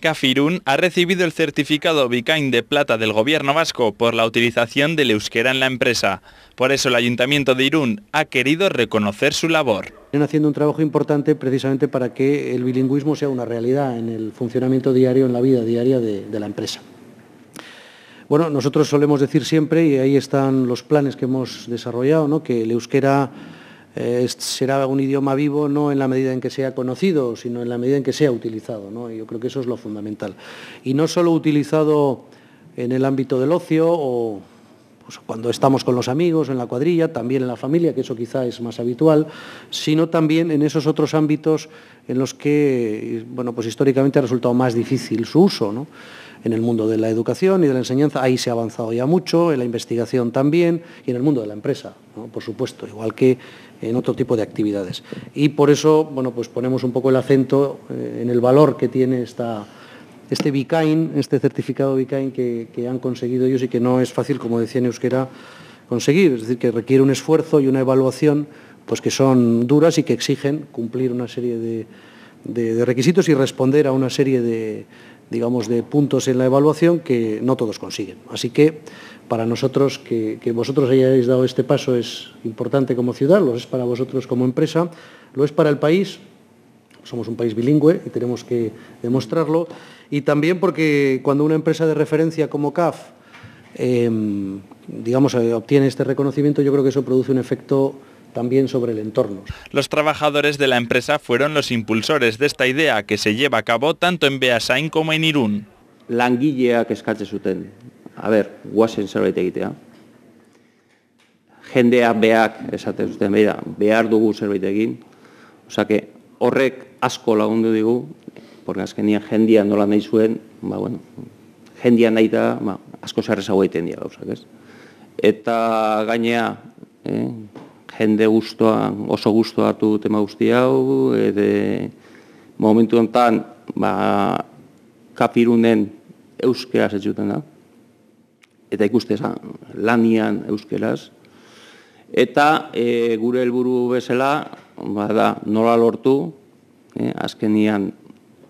Cafirún ha recibido el certificado Bicain de plata del gobierno vasco por la utilización del euskera en la empresa. Por eso el ayuntamiento de Irún ha querido reconocer su labor. Están haciendo un trabajo importante precisamente para que el bilingüismo sea una realidad en el funcionamiento diario, en la vida diaria de, la empresa. Bueno, nosotros solemos decir siempre, y ahí están los planes que hemos desarrollado, ¿no? que el euskera será un idioma vivo no en la medida en que sea conocido, sino en la medida en que sea utilizado. Yo creo que eso es lo fundamental. Y no solo utilizado en el ámbito del ocio o pues, cuando estamos con los amigos, en la cuadrilla, también en la familia, que eso quizá es más habitual, sino también en esos otros ámbitos en los que, bueno, pues históricamente ha resultado más difícil su uso, En el mundo de la educación y de la enseñanza, ahí se ha avanzado ya mucho, en la investigación también, y en el mundo de la empresa, por supuesto, igual que en otro tipo de actividades. Y por eso, bueno, pues ponemos un poco el acento eh, en el valor que tiene esta, este Bicain, este certificado Bicain que, han conseguido ellos y que no es fácil, como decía en Euskera, conseguir. Es decir, que requiere un esfuerzo y una evaluación pues que son duras y que exigen cumplir una serie de, requisitos y responder a una serie de, digamos, de puntos en la evaluación que no todos consiguen. Así que para nosotros que, que, vosotros hayáis dado este paso es importante como ciudad, lo es para vosotros como empresa, lo es para el país somos un país bilingüe y tenemos que demostrarlo. Y también porque cuando una empresa de referencia como CAF, em, digamos, eh, obtiene este reconocimiento, yo creo que eso produce un efecto también sobre el entorno. Los trabajadores de la empresa fueron los impulsores de esta idea que se lleva a cabo tanto en Beasain como en Irún. Langileak su a ver, guasen zerbait egitea. Gendea beak o sea que horrek asko lagundu digu, porque azkenia jendia nola nahi zuen, ba, bueno, jendia nahi da, ba, asko zer hau egiten dira gauzak, ez? Eta gainea, eh, jende guztua, oso guztua hartu tema guzti hau, edo momentu honetan, ba, kapirunen euskera zetsuten da, eta ikustezan lanian euskeraz, eta e, gure helburu bezala, ba nola lortu, eh, azkenian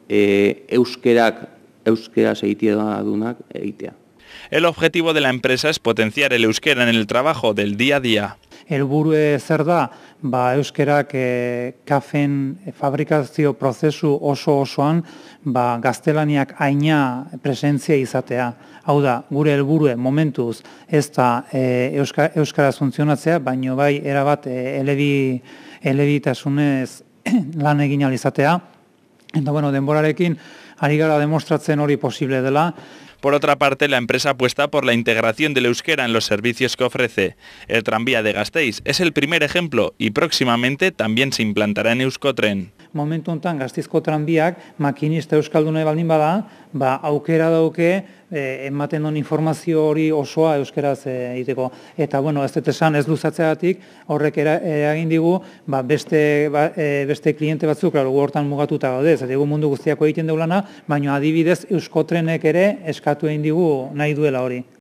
e, euskerak, euskeraz eitea dunak, eitea. El objetivo de la empresa es potenciar el euskera en el trabajo del día a día. El buru zer da, ba, euskerak eh, kafen eh, fabrikazio prozesu oso osoan ba, gaztelaniak aina presentzia izatea. Hau da, gure helburue momentuz ez da e, eh, euskara funtzionatzea, baino bai erabat e, elebitasunez lan egin alizatea. izatea. Por otra parte, la empresa apuesta por la integración del euskera en los servicios que ofrece. El tranvía de Gasteiz es el primer ejemplo y próximamente también se implantará en Euskotren. momentu honetan gaztizko tranbiak, makinista euskaldunai baldin bada, ba, aukera dauke, e, ematen non informazio hori osoa Euskaraz e, egiteko. Eta, bueno, ez dute esan ez luzatzeagatik, horrek eragin digu, ba, beste, ba, e, beste kliente batzuk, klar, gu hortan mugatuta gaude, ez dugu mundu guztiako egiten deulana, baina adibidez, euskotrenek ere eskatu egin digu nahi duela hori.